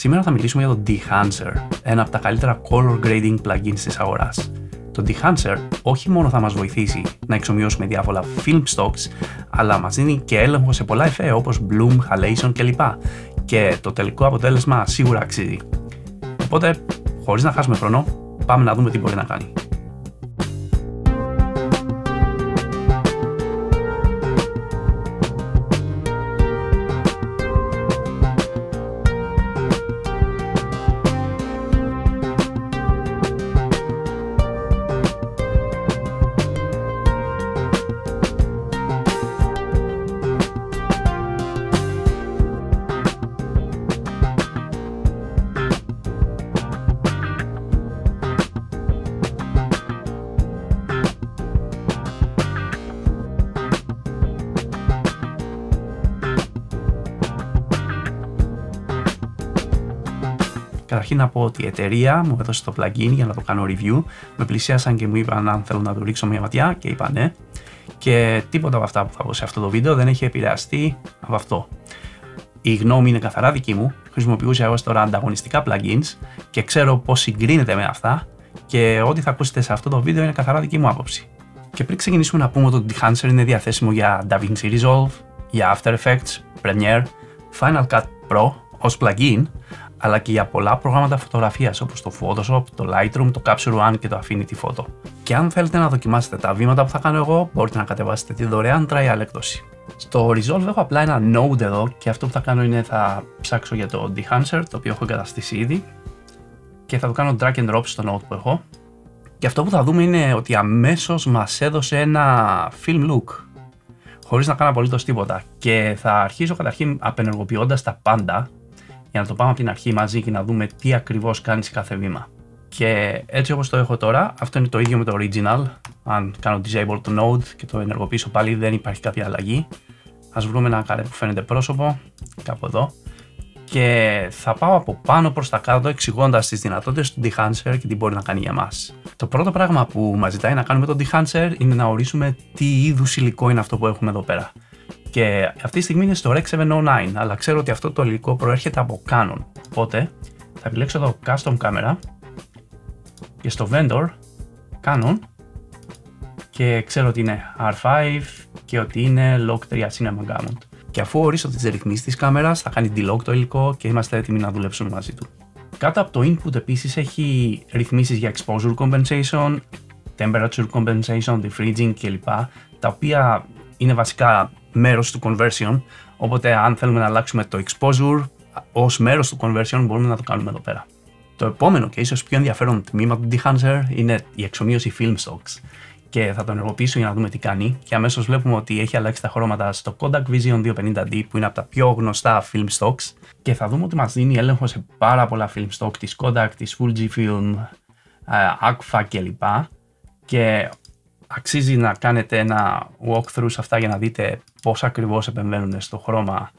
Σήμερα θα μιλήσουμε για το Dehancer, ένα από τα καλύτερα color grading plugins της αγοράς. Το Dehancer όχι μόνο θα μας βοηθήσει να εξομοιώσουμε διάφορα film stocks, αλλά μας δίνει και έλεγχο σε πολλά εφέ όπως bloom, halation κλπ. Και το τελικό αποτέλεσμα σίγουρα αξίζει. Οπότε, χωρίς να χάσουμε χρόνο, πάμε να δούμε τι μπορεί να κάνει. Καταρχήν να πω ότι η εταιρεία μου έδωσε το plugin για να το κάνω review. Με πλησίασαν και μου είπαν αν θέλω να του ρίξω μια ματιά και είπα ναι. Και τίποτα από αυτά που θα πω σε αυτό το βίντεο δεν έχει επηρεαστεί από αυτό. Η γνώμη είναι καθαρά δική μου. Χρησιμοποιούσα έως τώρα ανταγωνιστικά plugins και ξέρω πώς συγκρίνεται με αυτά. Και ό,τι θα ακούσετε σε αυτό το βίντεο είναι καθαρά δική μου άποψη. Και πριν ξεκινήσουμε να πούμε ότι το Dehancer είναι διαθέσιμο για DaVinci Resolve, για After Effects, Premiere, Final Cut Pro ως plugin αλλά και για πολλά προγράμματα φωτογραφίας όπως το Photoshop, το Lightroom, το Capture One και το Affinity Photo. Και αν θέλετε να δοκιμάσετε τα βήματα που θα κάνω εγώ, μπορείτε να κατεβάσετε τη δωρεάν trial έκδοση. Στο Resolve έχω απλά ένα Node εδώ και αυτό που θα κάνω είναι θα ψάξω για το Dehancer, το οποίο έχω εγκαταστήσει ήδη και θα το κάνω drag and drop στο Node που έχω. Και αυτό που θα δούμε είναι ότι αμέσως μας έδωσε ένα film look χωρίς να κάνω απολύτως τίποτα και θα αρχίσω καταρχήν απενεργοποιώντας τα πάντα για να το πάμε από την αρχή μαζί και να δούμε τι ακριβώς κάνει σε κάθε βήμα. Και έτσι όπως το έχω τώρα, αυτό είναι το ίδιο με το original. Αν κάνω disable το node και το ενεργοποιήσω πάλι δεν υπάρχει κάποια αλλαγή. Ας βρούμε ένα καρέ που φαίνεται πρόσωπο, κάπου εδώ. Και θα πάω από πάνω προς τα κάτω εξηγώντας τις δυνατότητες του Dehancer και τι μπορεί να κάνει για μας. Το πρώτο πράγμα που μας ζητάει να κάνουμε το Dehancer είναι να ορίσουμε τι είδους υλικό είναι αυτό που έχουμε εδώ πέρα. Και αυτή τη στιγμή είναι στο Rec 709, αλλά ξέρω ότι αυτό το υλικό προέρχεται από Canon. Οπότε θα επιλέξω εδώ Custom Camera και στο Vendor Canon και ξέρω ότι είναι R5 και ότι είναι Log 3 Cinema Gamut. Και αφού ορίσω τις ρυθμίσεις της κάμερας θα κάνει delog το υλικό και είμαστε έτοιμοι να δουλέψουμε μαζί του. Κάτω από το input επίσης έχει ρυθμίσεις για exposure compensation, temperature compensation, defreezing κλπ. Τα οποία είναι βασικά μέρος του conversion, οπότε αν θέλουμε να αλλάξουμε το exposure ως μέρος του conversion μπορούμε να το κάνουμε εδώ πέρα. Το επόμενο και ίσως πιο ενδιαφέρον τμήμα του Dehancer είναι η εξομοίωση film stocks και θα τον ενεργοποιήσω για να δούμε τι κάνει και αμέσως βλέπουμε ότι έχει αλλάξει τα χρώματα στο Kodak Vision 250D που είναι από τα πιο γνωστά film stocks και θα δούμε ότι μας δίνει έλεγχο σε πάρα πολλά film stock της Kodak, της Fujifilm, ε, Agfa κλπ. Και αξίζει να κάνετε ένα walkthrough σε αυτά για να δείτε πώς ακριβώς επεμβαίνουν στο χρώμα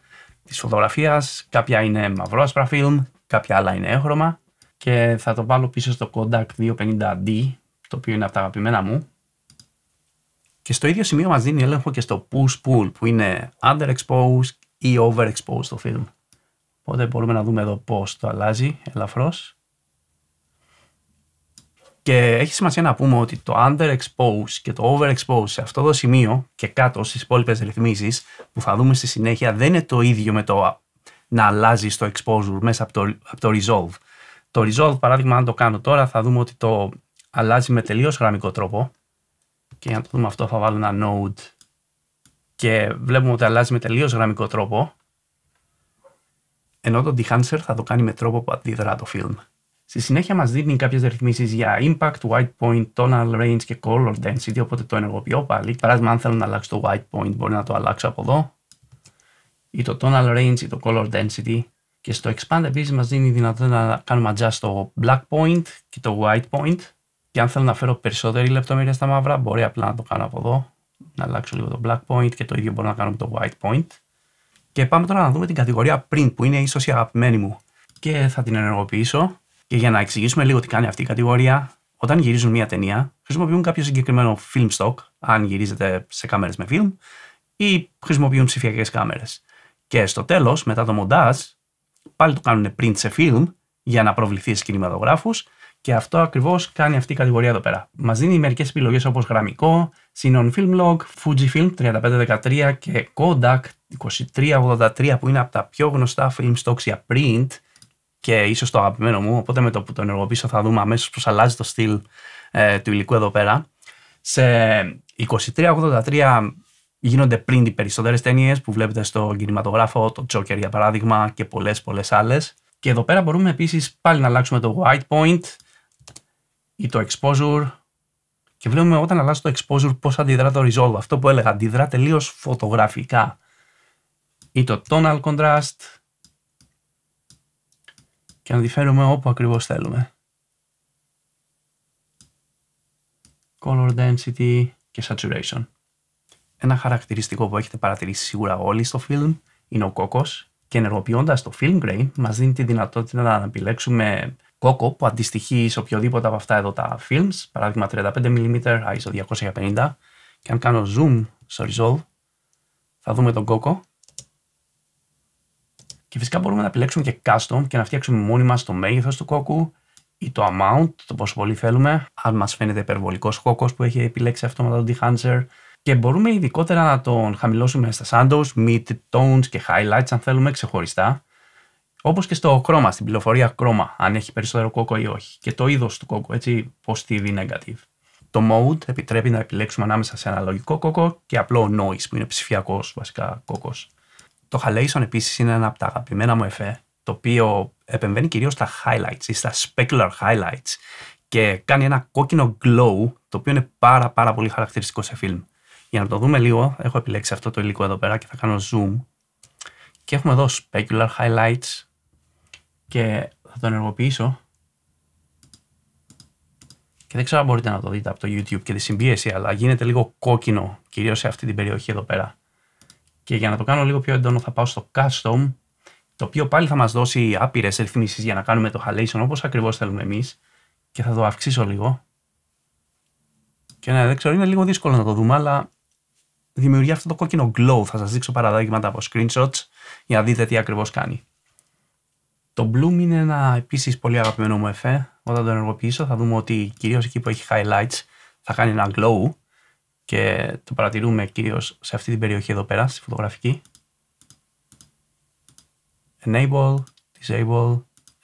της φωτογραφίας. Κάποια είναι είναι μαυρό-ασπρά film, κάποια άλλα είναι έγχρωμα και θα το βάλω πίσω στο Kodak 250D, το οποίο είναι από τα αγαπημένα μου. Και στο ίδιο σημείο μας δίνει έλεγχο και στο push-pull που είναι underexposed ή overexposed το film. Οπότε μπορούμε να δούμε εδώ πώς το αλλάζει ελαφρώς. Και έχει σημασία να πούμε ότι το underexpose και το overexpose σε αυτό το σημείο και κάτω στις υπόλοιπες ρυθμίσεις που θα δούμε στη συνέχεια δεν είναι το ίδιο με το να αλλάζει το exposure μέσα από το, το resolve. Το resolve, παράδειγμα, αν το κάνω τώρα, θα δούμε ότι το αλλάζει με τελείως γραμμικό τρόπο. Και για να το δούμε αυτό, θα βάλω ένα node. Και βλέπουμε ότι αλλάζει με τελείως γραμμικό τρόπο. Ενώ το dehancer θα το κάνει με τρόπο που αντιδρά το film. Στη συνέχεια μας δίνει κάποιες ρυθμίσεις για impact, white point, tonal range και color density, οπότε το ενεργοποιώ πάλι. Παράδειγμα, αν θέλω να αλλάξω το white point, μπορεί να το αλλάξω από εδώ, ή το tonal range ή το color density. Και στο expand επίσης μας δίνει δυνατότητα να κάνουμε adjust το black point και το white point. Και αν θέλω να φέρω περισσότερη λεπτομέρεια στα μαύρα, μπορεί απλά να το κάνω από εδώ, να αλλάξω λίγο το black point και το ίδιο μπορώ να κάνω με το white point. Και πάμε τώρα να δούμε την κατηγορία print που είναι ίσως η αγαπημένη μου. Και θα την ενεργοποιήσω και για να εξηγήσουμε λίγο τι κάνει αυτή η κατηγορία, όταν γυρίζουν μία ταινία, χρησιμοποιούν κάποιο συγκεκριμένο film stock, αν γυρίζεται σε κάμερες με film, ή χρησιμοποιούν ψηφιακές κάμερες. Και στο τέλος, μετά το μοντάζ, πάλι το κάνουν print σε film για να προβληθεί στου κινηματογράφους. Και αυτό ακριβώς κάνει αυτή η κατηγορία εδώ πέρα. Μας δίνει μερικές επιλογές όπως γραμμικό, Sinon Film Log, Fujifilm 3513 και Kodak 2383 που είναι από τα πιο γνωστά film stocks για print και ίσως το αγαπημένο μου. Οπότε με το που το ενεργοποιήσω θα δούμε αμέσως πώς αλλάζει το στυλ ε, του υλικού εδώ πέρα. Σε 2383 γίνονται πριν οι περισσότερες ταινίες που βλέπετε στο κινηματογράφο, το Joker για παράδειγμα και πολλές πολλές άλλες. Και εδώ πέρα μπορούμε επίσης πάλι να αλλάξουμε το white point ή το exposure. Και βλέπουμε όταν αλλάζει το exposure πώς αντιδρά το resolve. Αυτό που έλεγα, αντιδρά τελείως φωτογραφικά. Ή το tonal contrast και να τη φέρουμε όπου ακριβώς θέλουμε. Color density και saturation. Ένα χαρακτηριστικό που έχετε παρατηρήσει σίγουρα όλοι στο film είναι ο κόκκος και ενεργοποιώντας το film grain μας δίνει τη δυνατότητα να επιλέξουμε κόκο που αντιστοιχεί σε οποιοδήποτε από αυτά εδώ τα films, παράδειγμα 35mm ISO 250 και αν κάνω zoom στο resolve θα δούμε τον κόκο και φυσικά μπορούμε να επιλέξουμε και custom και να φτιάξουμε μόνοι μας το μέγεθος του κόκκου ή το amount, το πόσο πολύ θέλουμε, αν μας φαίνεται υπερβολικός κόκκος που έχει επιλέξει αυτόματα το dehancer. Και μπορούμε ειδικότερα να τον χαμηλώσουμε στα shadows, mid tones και highlights αν θέλουμε ξεχωριστά. Όπως και στο χρώμα, στην πληροφορία χρώμα, αν έχει περισσότερο κόκκο ή όχι. Και το είδος του κόκκου, έτσι, positive ή negative. Το mode επιτρέπει να επιλέξουμε ανάμεσα σε αναλογικό κόκκο και απλό noise που είναι ψηφιακός, βασικά κόκο. Το Halation επίσης είναι ένα από τα αγαπημένα μου εφέ, το οποίο επεμβαίνει κυρίως στα highlights ή στα specular highlights και κάνει ένα κόκκινο glow, το οποίο είναι πάρα, πάρα πολύ χαρακτηριστικό σε film. Για να το δούμε λίγο, έχω επιλέξει αυτό το υλικό εδώ πέρα και θα κάνω zoom. Και έχουμε εδώ specular highlights και θα το ενεργοποιήσω. Και δεν ξέρω αν μπορείτε να το δείτε από το YouTube και τη συμπίεση, αλλά γίνεται λίγο κόκκινο, κυρίως σε αυτή την περιοχή εδώ πέρα. Και για να το κάνω λίγο πιο έντονο θα πάω στο custom, το οποίο πάλι θα μας δώσει άπειρες ρυθμίσεις για να κάνουμε το halation όπως ακριβώς θέλουμε εμείς. Και θα το αυξήσω λίγο. Και ναι, δεν ξέρω, είναι λίγο δύσκολο να το δούμε, αλλά δημιουργεί αυτό το κόκκινο glow. Θα σας δείξω παραδείγματα από screenshots για να δείτε τι ακριβώς κάνει. Το Bloom είναι ένα επίσης πολύ αγαπημένο μου εφέ. Όταν το ενεργοποιήσω θα δούμε ότι κυρίως εκεί που έχει highlights θα κάνει ένα glow και το παρατηρούμε κυρίως σε αυτή την περιοχή εδώ πέρα, στη φωτογραφική. Enable, Disable,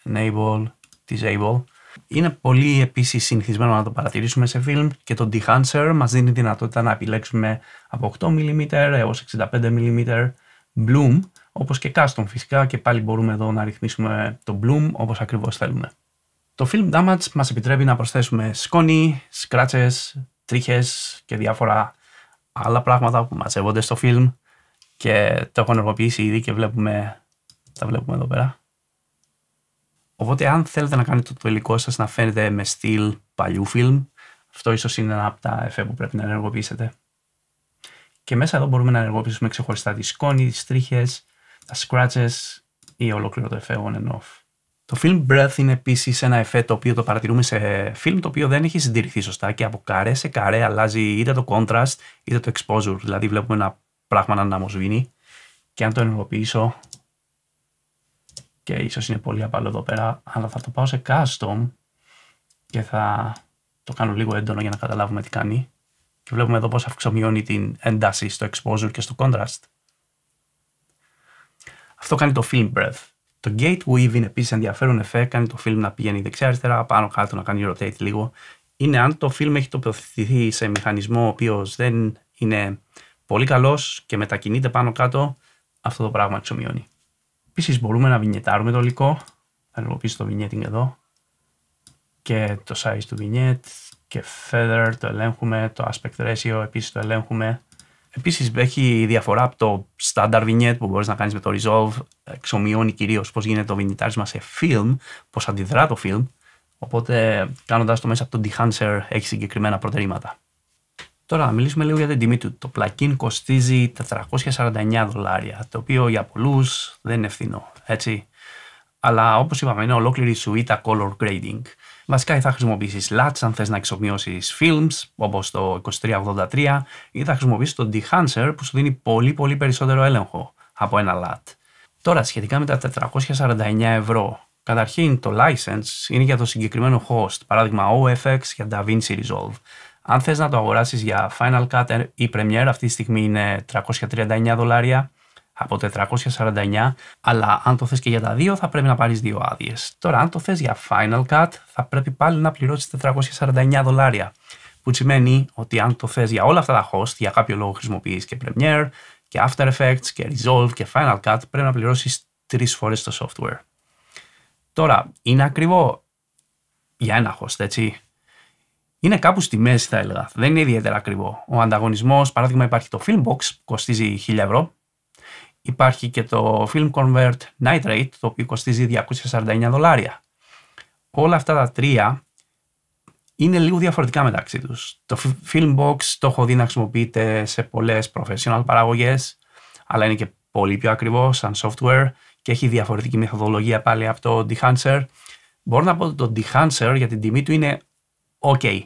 Enable, Disable. Είναι πολύ επίσης συνηθισμένο να το παρατηρήσουμε σε film και το Dehancer μας δίνει δυνατότητα να επιλέξουμε από 8 mm έως 65 mm bloom, όπως και custom φυσικά και πάλι μπορούμε εδώ να ρυθμίσουμε το bloom όπως ακριβώς θέλουμε. Το film damage μας επιτρέπει να προσθέσουμε σκόνη, σκράτσες, Τρίχες και διάφορα άλλα πράγματα που μαζεύονται στο φιλμ και το έχω ενεργοποιήσει ήδη και βλέπουμε, τα βλέπουμε εδώ πέρα. Οπότε αν θέλετε να κάνετε το υλικό σας να φαίνεται με στυλ παλιού φιλμ, αυτό ίσως είναι ένα από τα εφέ που πρέπει να ενεργοποιήσετε. Και μέσα εδώ μπορούμε να ενεργοποιήσουμε ξεχωριστά τη σκόνη, τις τρίχες, τα scratches ή ολόκληρο το εφέ on and off. Το film Breath είναι επίσης ένα εφέ το οποίο το παρατηρούμε σε film το οποίο δεν έχει συντηρηθεί σωστά και από καρέ σε καρέ αλλάζει είτε το contrast είτε το exposure. Δηλαδή βλέπουμε ένα πράγμα να αναμοσβήνει και αν το ενεργοποιήσω και ίσως είναι πολύ απαλό εδώ πέρα αλλά θα το πάω σε custom και θα το κάνω λίγο έντονο για να καταλάβουμε τι κάνει και βλέπουμε εδώ πώς αυξομειώνει την ένταση στο exposure και στο contrast. Αυτό κάνει το film breath. Το gate weave είναι επίσης ενδιαφέρον εφέ, κάνει το film να πηγαίνει δεξιά-αριστερά, πάνω κάτω να κάνει rotate λίγο. Είναι αν το film έχει τοποθετηθεί σε μηχανισμό ο οποίος δεν είναι πολύ καλός και μετακινείται πάνω κάτω, αυτό το πράγμα εξομοιώνει. Επίσης μπορούμε να βινιετάρουμε το υλικό. Θα ενεργοποιήσω το vignetting εδώ και το size του vignette και feather το ελέγχουμε, το aspect ratio επίσης το ελέγχουμε Επίσης, έχει διαφορά από το standard vignette που μπορείς να κάνεις με το Resolve. Εξομοιώνει κυρίως πώς γίνεται το βινιτάρισμα σε film, πώς αντιδρά το film. Οπότε, κάνοντας το μέσα από το Dehancer, έχει συγκεκριμένα προτερήματα. Τώρα, να μιλήσουμε λίγο για την τιμή του. Το πλακίν κοστίζει 449 δολάρια, το οποίο για πολλούς δεν είναι φθηνό, έτσι. Αλλά όπως είπαμε, είναι ολόκληρη σουίτα color grading. Βασικά ή θα χρησιμοποιήσεις LUTs αν θες να εξομοιώσεις films όπως το 2383 ή θα χρησιμοποιήσεις το Dehancer που σου δίνει πολύ πολύ περισσότερο έλεγχο από ένα LUT. Τώρα σχετικά με τα 449 ευρώ. Καταρχήν το license είναι για το συγκεκριμένο host, παράδειγμα OFX για DaVinci Resolve. Αν θες να το αγοράσεις για Final Cut ή Premiere αυτή τη στιγμή είναι 339 δολάρια από 449, αλλά αν το θες και για τα δύο θα πρέπει να πάρεις δύο άδειες. Τώρα αν το θες για Final Cut θα πρέπει πάλι να πληρώσεις 449 δολάρια, που σημαίνει ότι αν το θες για όλα αυτά τα host, για κάποιο λόγο χρησιμοποιείς και Premiere, και After Effects, και Resolve και Final Cut, πρέπει να πληρώσεις τρεις φορές το software. Τώρα, είναι ακριβό για ένα host, έτσι. Είναι κάπου στη μέση, θα έλεγα. Δεν είναι ιδιαίτερα ακριβό. Ο ανταγωνισμός, παράδειγμα, υπάρχει το Filmbox, που κοστίζει 1000 ευρώ, Υπάρχει και το Film Convert Nitrate, το οποίο κοστίζει 249 δολάρια. Όλα αυτά τα τρία είναι λίγο διαφορετικά μεταξύ τους. Το Film Box το έχω δει να χρησιμοποιείται σε πολλές professional παραγωγές, αλλά είναι και πολύ πιο ακριβό σαν software και έχει διαφορετική μεθοδολογία πάλι από το Dehancer. Μπορώ να πω ότι το Dehancer για την τιμή του είναι ok.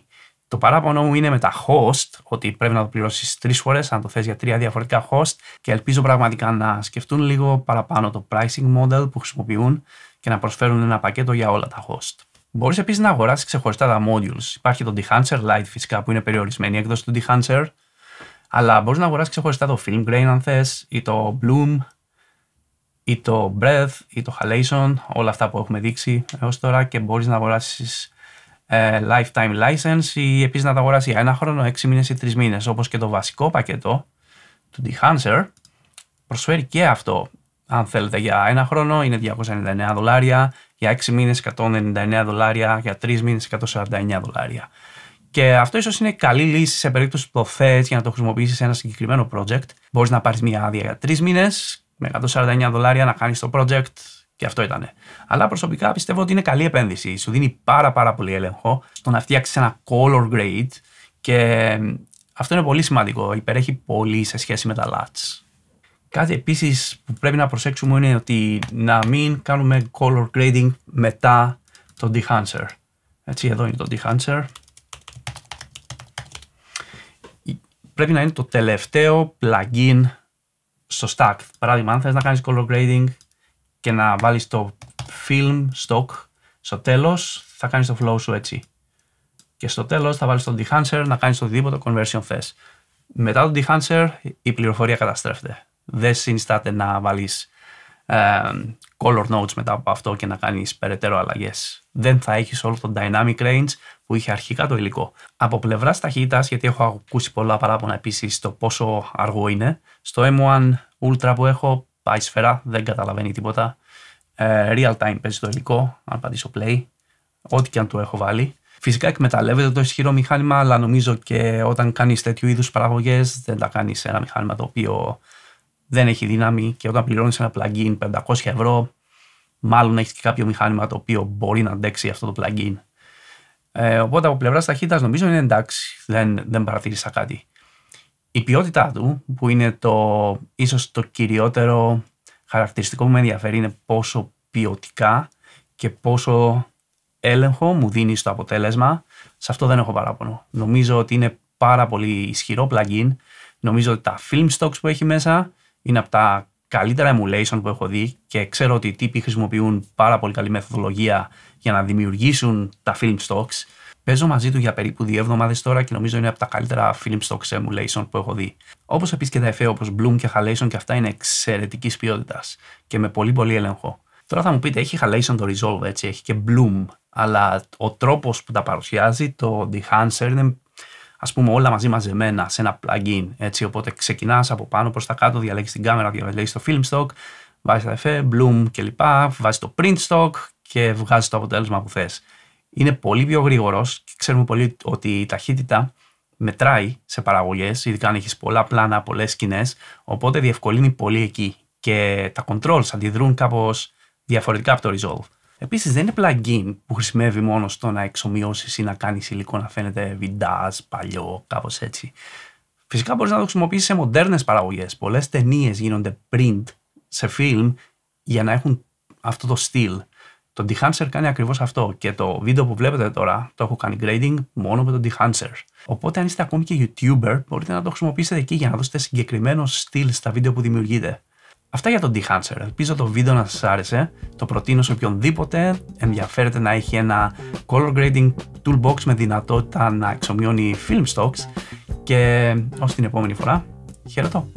Το παράπονο μου είναι με τα host, ότι πρέπει να το πληρώσεις τρεις φορές, αν το θες για τρία διαφορετικά host, και ελπίζω πραγματικά να σκεφτούν λίγο παραπάνω το pricing model που χρησιμοποιούν και να προσφέρουν ένα πακέτο για όλα τα host. Μπορείς επίσης να αγοράσεις ξεχωριστά τα modules. Υπάρχει το Dehancer Lite φυσικά που είναι περιορισμένη η έκδοση του Dehancer, αλλά μπορείς να αγοράσεις ξεχωριστά το Film Grain αν θες, ή το Bloom, ή το Breath, ή το Halation, όλα αυτά που έχουμε δείξει έως τώρα και μπορείς να αγοράσεις ε, lifetime license ή επίσης να τα αγοράσει για ένα χρόνο, έξι μήνες ή τρεις μήνες, όπως και το βασικό πακέτο του Dehancer προσφέρει και αυτό. Αν θέλετε για ένα χρόνο είναι 299 δολάρια, για έξι μήνες 199 δολάρια, για 3 μήνες 149 δολάρια. Και αυτό ίσως είναι καλή λύση σε περίπτωση που το θες για να το χρησιμοποιήσεις σε ένα συγκεκριμένο project. Μπορείς να πάρεις μια άδεια για τρεις μήνες, με 149 δολάρια να κάνεις το project και αυτό ήταν. Αλλά προσωπικά πιστεύω ότι είναι καλή επένδυση. Σου δίνει πάρα, πάρα πολύ έλεγχο στο να φτιάξεις ένα color grade και αυτό είναι πολύ σημαντικό. Υπερέχει πολύ σε σχέση με τα LUTs. Κάτι επίσης που πρέπει να προσέξουμε είναι ότι να μην κάνουμε color grading μετά το dehancer. Έτσι, εδώ είναι το dehancer. Πρέπει να είναι το τελευταίο plugin στο stack. Παράδειγμα, αν θες να κάνεις color grading και να βάλεις το film stock στο τέλος θα κάνεις το flow σου έτσι. Και στο τέλος θα βάλεις τον dehancer να κάνεις οτιδήποτε conversion θες. Μετά το dehancer η πληροφορία καταστρέφεται. Δεν συνιστάται να βάλεις ε, color notes μετά από αυτό και να κάνεις περαιτέρω αλλαγές. Δεν θα έχεις όλο το dynamic range που είχε αρχικά το υλικό. Από πλευράς ταχύτητας, γιατί έχω ακούσει πολλά παράπονα επίσης το πόσο αργό είναι, στο M1 Ultra που έχω Πάει σφαίρα, δεν καταλαβαίνει τίποτα. Ε, real time παίζει το υλικό, αν πατήσω play, ό,τι και αν το έχω βάλει. Φυσικά εκμεταλλεύεται το ισχυρό μηχάνημα, αλλά νομίζω και όταν κάνεις τέτοιου είδους παραγωγές, δεν τα κάνεις σε ένα μηχάνημα το οποίο δεν έχει δύναμη και όταν πληρώνεις ένα plugin 500 ευρώ, μάλλον έχεις και κάποιο μηχάνημα το οποίο μπορεί να αντέξει αυτό το plugin. Ε, οπότε από πλευράς ταχύτητας νομίζω είναι εντάξει, δεν, δεν παρατήρησα κάτι. Η ποιότητά του, που είναι το, ίσως το κυριότερο χαρακτηριστικό που με ενδιαφέρει, είναι πόσο ποιοτικά και πόσο έλεγχο μου δίνει στο αποτέλεσμα. Σε αυτό δεν έχω παράπονο. Νομίζω ότι είναι πάρα πολύ ισχυρό plugin. Νομίζω ότι τα film stocks που έχει μέσα είναι από τα καλύτερα emulation που έχω δει και ξέρω ότι οι τύποι χρησιμοποιούν πάρα πολύ καλή μεθοδολογία για να δημιουργήσουν τα film stocks. Παίζω μαζί του για περίπου δύο εβδομάδες τώρα και νομίζω είναι από τα καλύτερα film stock emulation που έχω δει. Όπως επίσης και τα εφέ όπως Bloom και Halation και αυτά είναι εξαιρετικής ποιότητας και με πολύ πολύ έλεγχο. Τώρα θα μου πείτε, έχει Halation το Resolve, έτσι, έχει και Bloom, αλλά ο τρόπος που τα παρουσιάζει, το Dehancer, είναι ας πούμε όλα μαζί μαζεμένα σε ένα plugin. Έτσι, οπότε ξεκινάς από πάνω προς τα κάτω, διαλέγεις την κάμερα, διαλέγεις το film stock, βάζεις τα εφέ, Bloom κλπ. Βάζεις το print stock και βγάζεις το αποτέλεσμα που θες είναι πολύ πιο γρήγορος και ξέρουμε πολύ ότι η ταχύτητα μετράει σε παραγωγές, ειδικά αν έχεις πολλά πλάνα, πολλές σκηνές. Οπότε διευκολύνει πολύ εκεί. Και τα controls αντιδρούν κάπως διαφορετικά από το Resolve. Επίσης, δεν είναι plugin που χρησιμεύει μόνο στο να εξομοιώσεις ή να κάνεις υλικό να φαίνεται vintage, παλιό, κάπως έτσι. Φυσικά μπορείς να το χρησιμοποιήσεις σε μοντέρνες παραγωγές. Πολλές ταινίες γίνονται print σε film για να έχουν αυτό το στυλ. Το Dehancer κάνει ακριβώς αυτό και το βίντεο που βλέπετε τώρα το έχω κάνει grading μόνο με το Dehancer. Οπότε αν είστε ακόμη και YouTuber μπορείτε να το χρησιμοποιήσετε εκεί για να δώσετε συγκεκριμένο στυλ στα βίντεο που δημιουργείτε. Αυτά για το Dehancer. Ελπίζω το βίντεο να σας άρεσε. Το προτείνω σε οποιονδήποτε ενδιαφέρεται να έχει ένα color grading toolbox με δυνατότητα να εξομοιώνει film stocks και ως την επόμενη φορά, χαιρετώ!